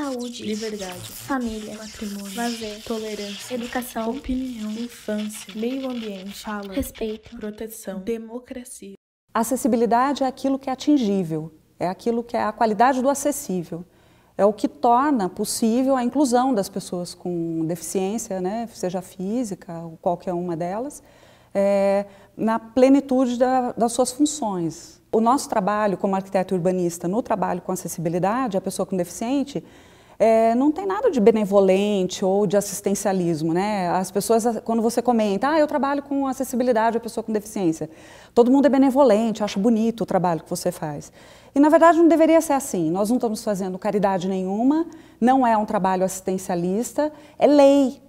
saúde, liberdade, família, matrimônio, lazer, tolerância, educação, opinião, infância, meio ambiente, fala, respeito, proteção, democracia. Acessibilidade é aquilo que é atingível, é aquilo que é a qualidade do acessível. É o que torna possível a inclusão das pessoas com deficiência, né, seja física ou qualquer uma delas, é, na plenitude da, das suas funções. O nosso trabalho como arquiteto urbanista, no trabalho com acessibilidade, a pessoa com deficiente, é, não tem nada de benevolente ou de assistencialismo, né? As pessoas, quando você comenta, ah, eu trabalho com acessibilidade a pessoa com deficiência, todo mundo é benevolente, acha bonito o trabalho que você faz. E, na verdade, não deveria ser assim. Nós não estamos fazendo caridade nenhuma, não é um trabalho assistencialista, é lei.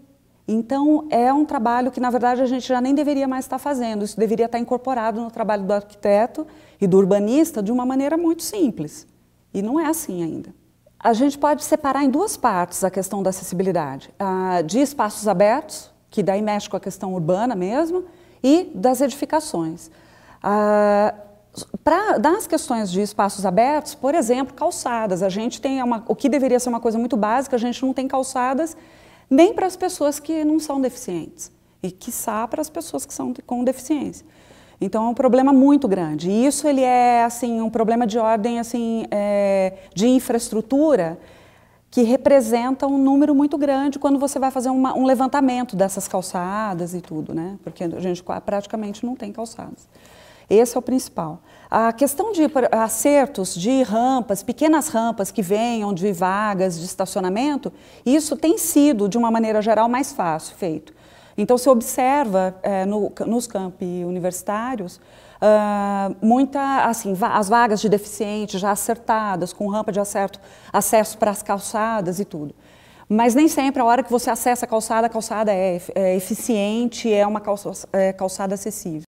Então, é um trabalho que, na verdade, a gente já nem deveria mais estar fazendo. Isso deveria estar incorporado no trabalho do arquiteto e do urbanista de uma maneira muito simples. E não é assim ainda. A gente pode separar em duas partes a questão da acessibilidade: de espaços abertos, que daí mexe com a questão urbana mesmo, e das edificações. Pra, das questões de espaços abertos, por exemplo, calçadas. A gente tem uma, o que deveria ser uma coisa muito básica, a gente não tem calçadas nem para as pessoas que não são deficientes e quiçá para as pessoas que são com deficiência. Então é um problema muito grande. E isso ele é assim um problema de ordem assim é, de infraestrutura que representa um número muito grande quando você vai fazer uma, um levantamento dessas calçadas e tudo, né? Porque a gente praticamente não tem calçadas. Esse é o principal. A questão de acertos de rampas, pequenas rampas que venham de vagas de estacionamento, isso tem sido, de uma maneira geral, mais fácil feito. Então, se observa é, no, nos campi universitários uh, muita, assim, va as vagas de deficiente já acertadas, com rampa de acerto, acesso para as calçadas e tudo. Mas nem sempre a hora que você acessa a calçada, a calçada é, é eficiente, é uma calça, é, calçada acessível.